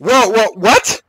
Whoa, whoa, what?